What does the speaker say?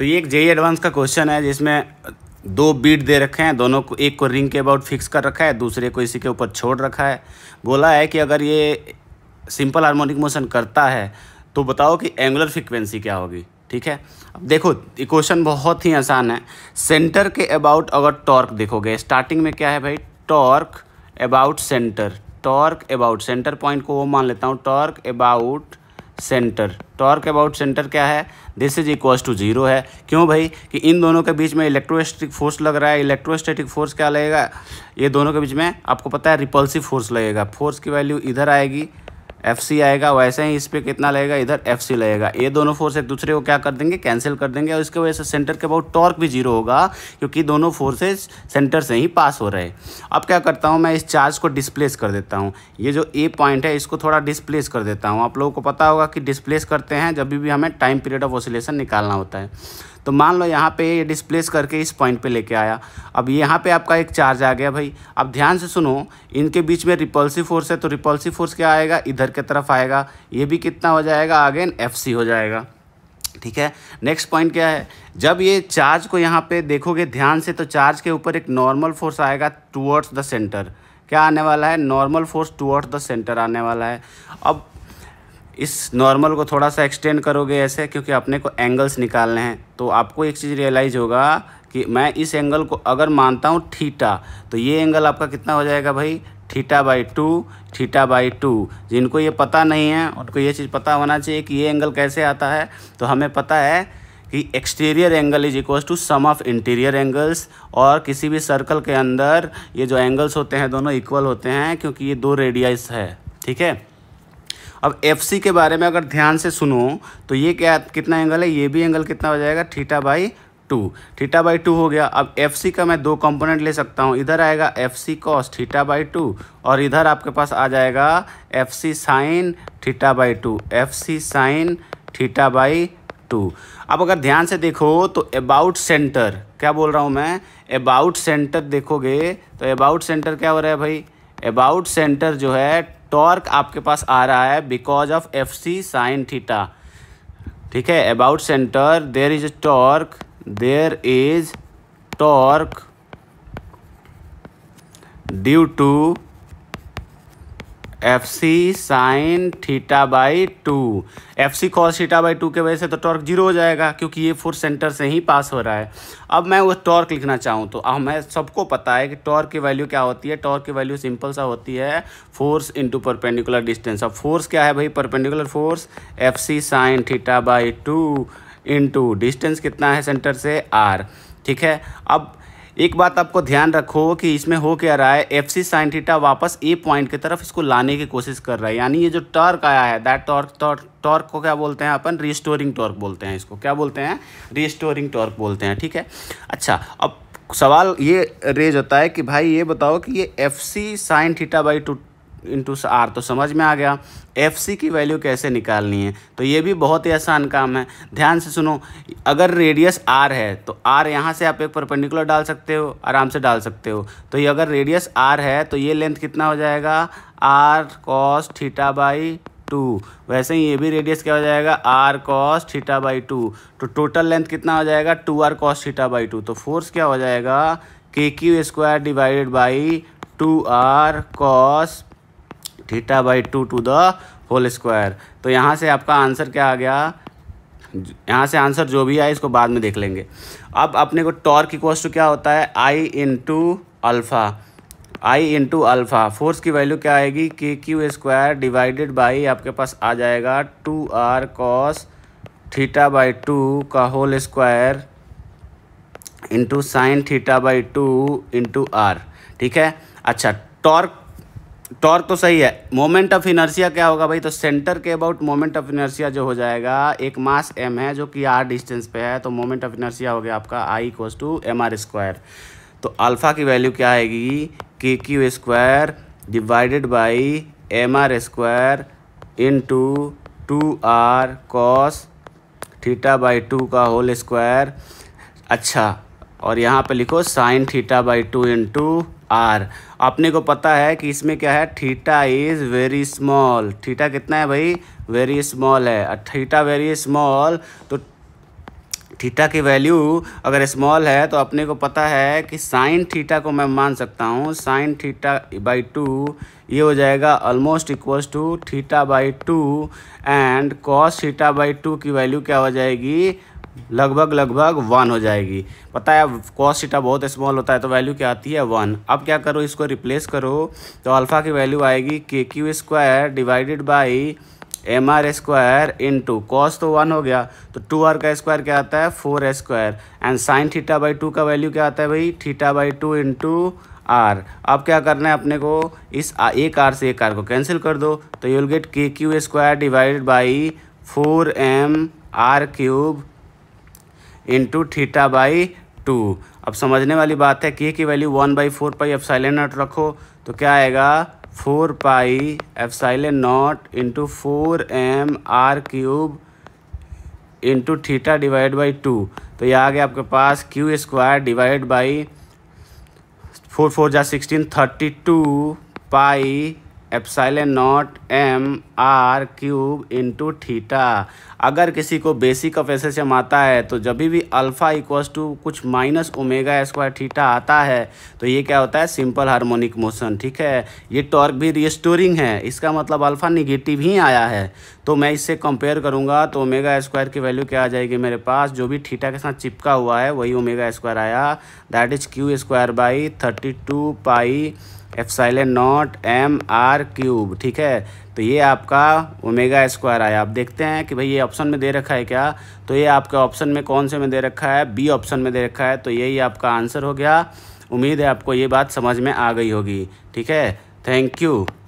तो ये एक जेई एडवांस e का क्वेश्चन है जिसमें दो बीट दे रखे हैं दोनों को एक को रिंग के अबाउट फिक्स कर रखा है दूसरे को इसी के ऊपर छोड़ रखा है बोला है कि अगर ये सिंपल हारमोनिक मोशन करता है तो बताओ कि एंगुलर फ्रिक्वेंसी क्या होगी ठीक है अब देखो ये क्वेश्चन बहुत ही आसान है सेंटर के अबाउट अगर टॉर्क देखोगे स्टार्टिंग में क्या है भाई torque about centre torque about centre point को वो मान लेता हूँ torque about centre torque about centre क्या है this is equal to zero है क्यों भाई कि इन दोनों के बीच में इलेक्ट्रोस्टैटिक फोर्स लग रहा है इलेक्ट्रोस्टैटिक फोर्स क्या लगेगा ये दोनों के बीच में आपको पता है रिपल्सिव फोर्स लगेगा फोर्स की वैल्यू इधर आएगी एफ सी आएगा वैसे ही इस पर कितना लगेगा इधर एफ सी लगेगा ये दोनों फोर्स एक दूसरे को क्या कर देंगे कैंसिल कर देंगे और इसके वजह से सेंटर के बहुत टॉर्क भी जीरो होगा क्योंकि दोनों फोर्सेज सेंटर से ही पास हो रहे अब क्या करता हूँ मैं इस चार्ज को डिस्प्लेस कर देता हूँ ये जो ए पॉइंट है इसको थोड़ा डिस्प्लेस कर देता हूँ आप लोगों को पता होगा कि डिस्प्लेस करते हैं जब भी हमें टाइम पीरियड ऑफ ऑसिलेशन निकालना होता है तो मान लो यहाँ पे ये डिस्प्लेस करके इस पॉइंट पे लेके आया अब यहाँ पे आपका एक चार्ज आ गया भाई अब ध्यान से सुनो इनके बीच में रिपल्सिव फोर्स है तो रिपल्सिव फोर्स क्या आएगा इधर इधर के तरफ आएगा ये भी कितना हो जाएगा अगेन एफ हो जाएगा ठीक है नेक्स्ट पॉइंट क्या है जब ये चार्ज को यहाँ पे देखोगे ध्यान से तो चार्ज के ऊपर एक नॉर्मल फोर्स आएगा टूवर्ड्स द सेंटर क्या आने वाला है normal force towards the centre आने वाला है अब इस नॉर्मल को थोड़ा सा एक्सटेंड करोगे ऐसे क्योंकि अपने को एंगल्स निकालने हैं तो आपको एक चीज़ रियलाइज़ होगा कि मैं इस एंगल को अगर मानता हूँ ठीटा तो ये एंगल आपका कितना हो जाएगा भाई theta by two theta by two जिनको ये पता नहीं है उनको ये चीज़ पता होना चाहिए कि ये एंगल कैसे आता है तो हमें पता है कि exterior angle is equal to sum of interior angles और किसी भी सर्कल के अंदर ये जो एंगल्स होते हैं दोनों इक्वल होते हैं क्योंकि ये दो रेडियस है ठीक है अब एफ के बारे में अगर ध्यान से सुनो तो ये क्या कितना एंगल है ये भी एंगल कितना हो जाएगा theta by two theta by two हो गया अब एफ सी का मैं दो कंपोनेंट ले सकता हूँ इधर आएगा F C cos theta by two और इधर आपके पास आ जाएगा F C sine theta by two F C sine theta by two अब अगर ध्यान से देखो तो अबाउट सेंटर क्या बोल रहा हूँ मैं अबाउट सेंटर देखोगे तो अबाउट सेंटर क्या हो रहा है भाई अबाउट सेंटर जो है टॉर्क आपके पास आ रहा है because of F C sine theta ठीक है about centre there is a torque there is torque due to F C sine theta by two F C cos theta by two के वजह से तो टॉर्क जीरो हो जाएगा क्योंकि ये फोर्स सेंटर से ही पास हो रहा है अब मैं वो टॉर्क लिखना चाहूँ तो अब मैं सबको पता है कि टॉर्क की वैल्यू क्या होती है टॉर्क की वैल्यू सिंपल सा होती है फोर्स इंटू परपेंडिकुलर डिस्टेंस अब फोर्स क्या है भाई perpendicular force F C sine theta by two into distance कितना है सेंटर से आर ठीक है अब एक बात आपको ध्यान रखो कि इसमें हो क्या रहा है एफ सी साइन थीटा वापस ए पॉइंट की तरफ इसको लाने की कोशिश कर रहा है यानी ये जो टर्क आया है दैट टॉर्क टॉर्क टॉर्क को क्या बोलते हैं अपन रिस्टोरिंग टॉर्क बोलते हैं इसको क्या बोलते हैं रिस्टोरिंग टॉर्क बोलते हैं ठीक है अच्छा अब सवाल ये रेज होता है कि भाई ये बताओ कि ये F C sine theta by two into R तो समझ में आ गया एफ सी की वैल्यू कैसे निकालनी है तो ये भी बहुत ही आसान काम है ध्यान से सुनो अगर रेडियस आर है तो आर यहाँ से आप एक परपेंडिकुलर डाल सकते हो आराम से डाल सकते हो तो ये अगर रेडियस आर है तो ये लेंथ कितना हो जाएगा R cos theta by two वैसे ही ये भी रेडियस क्या हो जाएगा R cos theta by two तो टोटल लेंथ कितना हो जाएगा two R cos theta by two तो फोर्स क्या हो जाएगा K Q square divided by two R cos theta by two to the whole square तो यहाँ से आपका आंसर क्या आ गया यहाँ से आंसर जो भी आए इसको बाद में देख लेंगे अब अपने को टॉर्क इक्वस टू क्या होता है I into alpha I into alpha force की वैल्यू क्या आएगी K Q square divided by आपके पास आ जाएगा two R cos theta by two का whole square into sine theta by two into R ठीक है अच्छा टॉर्क टॉर्क तो सही है मोमेंट ऑफ इनर्सिया क्या होगा भाई तो सेंटर के अबाउट मोमेंट ऑफ इनर्सिया जो हो जाएगा एक मास एम है जो कि आर डिस्टेंस पे है तो मोमेंट ऑफ इनर्सिया हो गया आपका आई कोस टू एम आर स्क्वायर तो अल्फ़ा की वैल्यू क्या आएगी K Q square divided by M R square into two R cos theta by two का होल स्क्वायर अच्छा और यहाँ पे लिखो sine theta by two into R अपने को पता है कि इसमें क्या है theta is very small theta कितना है भाई वेरी स्मॉल है थीटा वेरी स्मॉल तो थीटा की वैल्यू अगर स्मॉल है तो अपने को पता है कि साइन थीटा को मैं मान सकता हूँ साइन थीटा बाई टू ये हो जाएगा almost equals to theta by two and cos theta by two की वैल्यू क्या हो जाएगी लगभग लगभग वन हो जाएगी पता है कॉस थीटा बहुत स्मॉल होता है तो वैल्यू क्या आती है वन अब क्या करो इसको रिप्लेस करो तो अल्फ़ा की वैल्यू आएगी K Q square divided by M R square into cos तो वन हो गया तो टू आर का स्क्वायर क्या आता है four square and sine theta by two का वैल्यू क्या आता है भाई theta by two into R अब क्या करना है अपने को इस एक आर से एक आर को कैंसिल कर दो तो you will get K Q square divided by four M R cube into theta by two अब समझने वाली बात है के की value one by four pi epsilon naught रखो तो क्या आएगा four pi epsilon naught into four M R cube into theta divide by two तो ये आ गया आपके पास Q square divide by four four जा सिक्सटीन थर्टी टू पाई epsilon naught M R cube into theta अगर किसी को basic of S S M आता है तो जब भी अल्फ़ा इक्वस टू कुछ माइनस ओमेगा स्क्वायर थीटा आता है तो ये क्या होता है सिंपल हार्मोनिक मोशन ठीक है ये टॉर्क भी रिस्टोरिंग है इसका मतलब अल्फ़ा निगेटिव ही आया है तो मैं इससे कंपेयर करूँगा तो ओमेगा स्क्वायर की वैल्यू क्या आ जाएगी मेरे पास जो भी थीटा के साथ चिपका हुआ है वही ओमेगा स्क्वायर आया that is Q square by thirty two pi epsilon naught M R cube ठीक है तो ये आपका ओमेगा स्क्वायर आया आप देखते हैं कि भाई ये ऑप्शन में दे रखा है क्या तो ये आपके ऑप्शन में कौन से में दे रखा है बी ऑप्शन में दे रखा है तो यही आपका आंसर हो गया उम्मीद है आपको ये बात समझ में आ गई होगी ठीक है थैंक यू